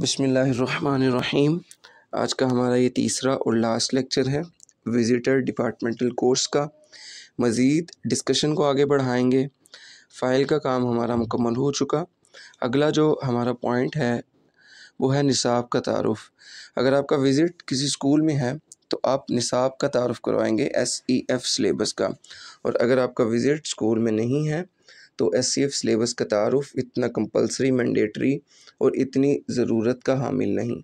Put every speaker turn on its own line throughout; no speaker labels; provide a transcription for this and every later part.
बिसमीम आज का हमारा ये तीसरा और लास्ट लेक्चर है विजिटर डिपार्टमेंटल कोर्स का मज़ीद डिस्कशन को आगे बढ़ाएंगे फ़ाइल का काम हमारा मुकम्मल हो चुका अगला जो हमारा पॉइंट है वो है निसाब का तारफ़ अगर आपका विज़िट किसी स्कूल में है तो आप निसाब का तारफ़ करवाएंगे एस ई एफ़ सलेबस का और अगर आपका विज़िट स्कूल में नहीं है तो एस सी एफ सिलेबस का तारफ़ इतना कंपलसरी मैंडेटरी और इतनी ज़रूरत का हामिल नहीं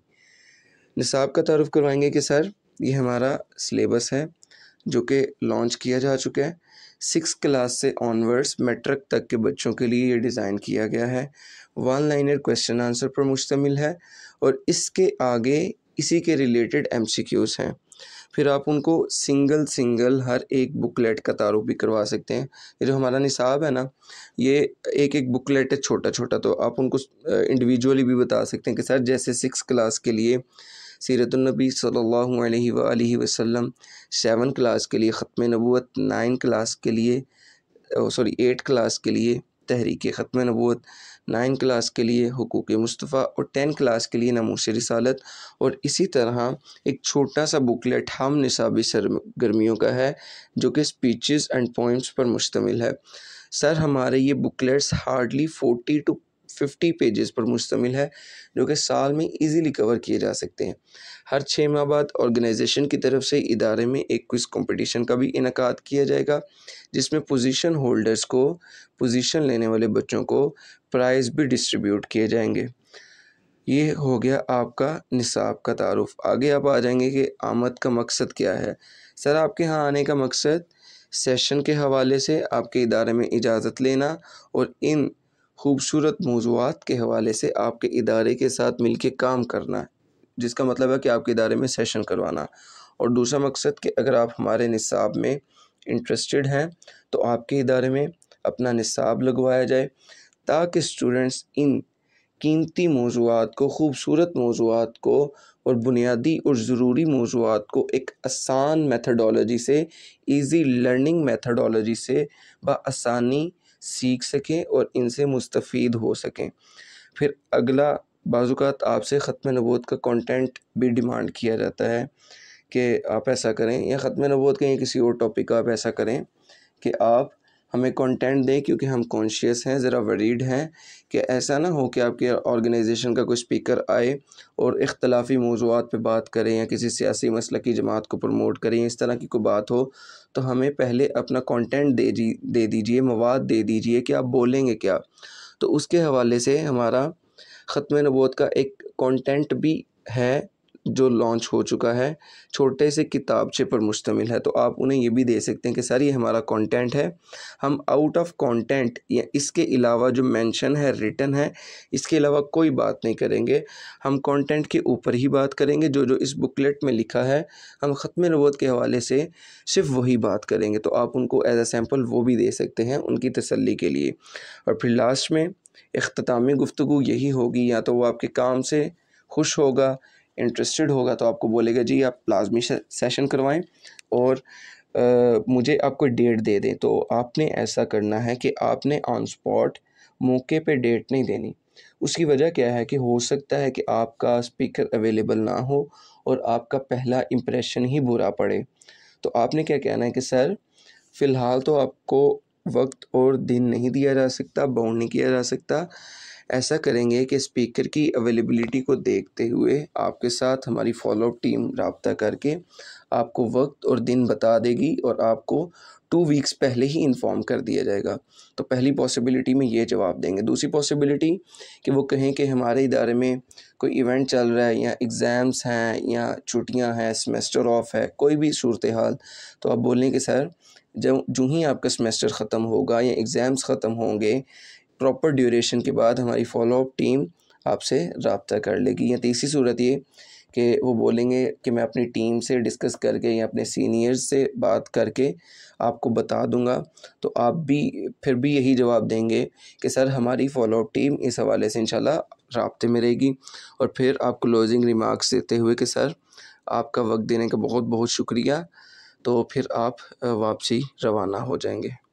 निसाब का तारफ़ करवाएंगे कि सर ये हमारा सिलेबस है जो कि लॉन्च किया जा चुका है सिक्स क्लास से ऑनवर्ड्स मेट्रिक तक के बच्चों के लिए ये डिज़ाइन किया गया है वन लाइनर क्वेश्चन आंसर पर मुश्तमिल है और इसके आगे इसी के रिलेटेड एम सी क्यूज़ हैं फिर आप उनको सिंगल सिंगल हर एक बुकलेट का तारुफ भी करवा सकते हैं ये जो हमारा निसाब है ना ये एक एक बुकलेट है छोटा छोटा तो आप उनको इंडिविजुअली भी बता सकते हैं कि सर जैसे सिक्स क्लास के लिए सीरतुलनबी सल्लल्लाहु अलैहि व वसल्लम सेवन क्लास के लिए ख़त्म नबूत नाइन क्लास के लिए सॉरी एट क्लास के लिए तहरीक ख़त्म नबूत नाइन क्लास के लिए हकूक़ मुस्तफ़ा और टेन क्लास के लिए नमोस रसालत और इसी तरह एक छोटा सा बुकलेट हम निसाबी सरगर्मियों का है जो कि स्पीचेस एंड पॉइंट्स पर मुश्तमिल है सर हमारे ये booklets hardly forty to fifty pages पर मुश्तमिल है जो कि साल में इजीली कवर किए जा सकते हैं हर छः माह बाद ऑर्गेनाइजेशन की तरफ से इदारे में एक क्विज़ कंपटीशन का भी इनका किया जाएगा जिसमें पोजीशन होल्डर्स को पोजीशन लेने वाले बच्चों को प्राइज़ भी डिस्ट्रीब्यूट किए जाएंगे ये हो गया आपका निसाब का तारफ़ आगे आप आ जाएंगे कि आमद का मकसद क्या है सर आपके यहाँ आने का मकसद सेशन के हवाले से आपके इदारे में इजाज़त लेना और इन खूबसूरत मौजूद के हवाले से आपके इदारे के साथ मिल के काम करना है जिसका मतलब है कि आपके इदारे में सेशन करवाना और दूसरा मकसद कि अगर आप हमारे निसाब में इंटरेस्टेड हैं तो आपके इदारे में अपना निसाब लगवाया जाए ताकि स्टूडेंट्स इन कीमती मौजूद को खूबसूरत मौजूद को और बुनियादी और ज़रूरी मौजूद को एक आसान मेथडोलॉजी से इजी लर्निंग मेथडोलॉजी से बसानी सीख सकें और इनसे मुस्तफ़ हो सकें फिर अगला बाजुकात आपसे ख़त्म नबूत का कंटेंट भी डिमांड किया जाता है कि आप ऐसा करें या ख़त्म नबूत के या किसी और टॉपिक का आप ऐसा करें कि आप हमें कंटेंट दें क्योंकि हम कॉन्शियस हैं ज़रा वरीड हैं कि ऐसा ना हो कि आपके ऑर्गेनाइजेशन का कोई स्पीकर आए और इख्तलाफी मौजूद पर बात करें या किसी सियासी मसल की जमात को प्रमोट करें इस तरह की कोई बात हो तो हमें पहले अपना कंटेंट दे जी दे दीजिए मवाद दे दीजिए कि आप बोलेंगे क्या तो उसके हवाले से हमारा ख़त्म नबूत का एक कॉन्टेंट भी है जो लॉन्च हो चुका है छोटे से किताबचे पर मुश्तमिल है तो आप उन्हें ये भी दे सकते हैं कि सर ये हमारा कंटेंट है हम आउट ऑफ कंटेंट या इसके अलावा जो मेंशन है रिटर्न है इसके अलावा कोई बात नहीं करेंगे हम कंटेंट के ऊपर ही बात करेंगे जो जो इस बुकलेट में लिखा है हम ख़त्म नबूत के हवाले से सिर्फ वही बात करेंगे तो आप उनको एज अ सैम्पल वो भी दे सकते हैं उनकी तसली के लिए और फिर लास्ट में अख्तामी गुफ्तु यही होगी या तो वो आपके काम से खुश होगा इंटरेस्टेड होगा तो आपको बोलेगा जी आप लाजमी सेशन करवाएं और आ, मुझे आपको डेट दे दें तो आपने ऐसा करना है कि आपने ऑन स्पॉट मौके पे डेट नहीं देनी उसकी वजह क्या है कि हो सकता है कि आपका स्पीकर अवेलेबल ना हो और आपका पहला इम्प्रेशन ही बुरा पड़े तो आपने क्या कहना है कि सर फ़िलहाल तो आपको वक्त और दिन नहीं दिया जा सकता बाउंड नहीं किया जा सकता ऐसा करेंगे कि स्पीकर की अवेलेबिलिटी को देखते हुए आपके साथ हमारी फॉलोअप टीम रबता करके आपको वक्त और दिन बता देगी और आपको टू वीक्स पहले ही इन्फॉर्म कर दिया जाएगा तो पहली पॉसिबिलिटी में ये जवाब देंगे दूसरी पॉसिबिलिटी कि वो कहें कि हमारे इदारे में कोई इवेंट चल रहा है या एग्ज़ाम्स हैं या छुट्टियां हैं सेमेस्टर ऑफ है कोई भी सूरत हाल तो आप बोलें कि सर जब जूँ ही आपका सेमेस्टर ख़त्म होगा या एग्ज़ाम्स ख़त्म होंगे प्रॉपर ड्यूरेशन के बाद हमारी फॉलोअप टीम आपसे रबता कर लेगी या तीसरी सूरत ये कि वो बोलेंगे कि मैं अपनी टीम से डिस्कस करके या अपने सीनियर्स से बात करके आपको बता दूंगा तो आप भी फिर भी यही जवाब देंगे कि सर हमारी फॉलोअप टीम इस हवाले से इंशाल्लाह रबते में रहेगी और फिर आप क्लोजिंग रिमार्क्स देते हुए कि सर आपका वक्त देने का बहुत बहुत शुक्रिया तो फिर आप वापसी रवाना हो जाएंगे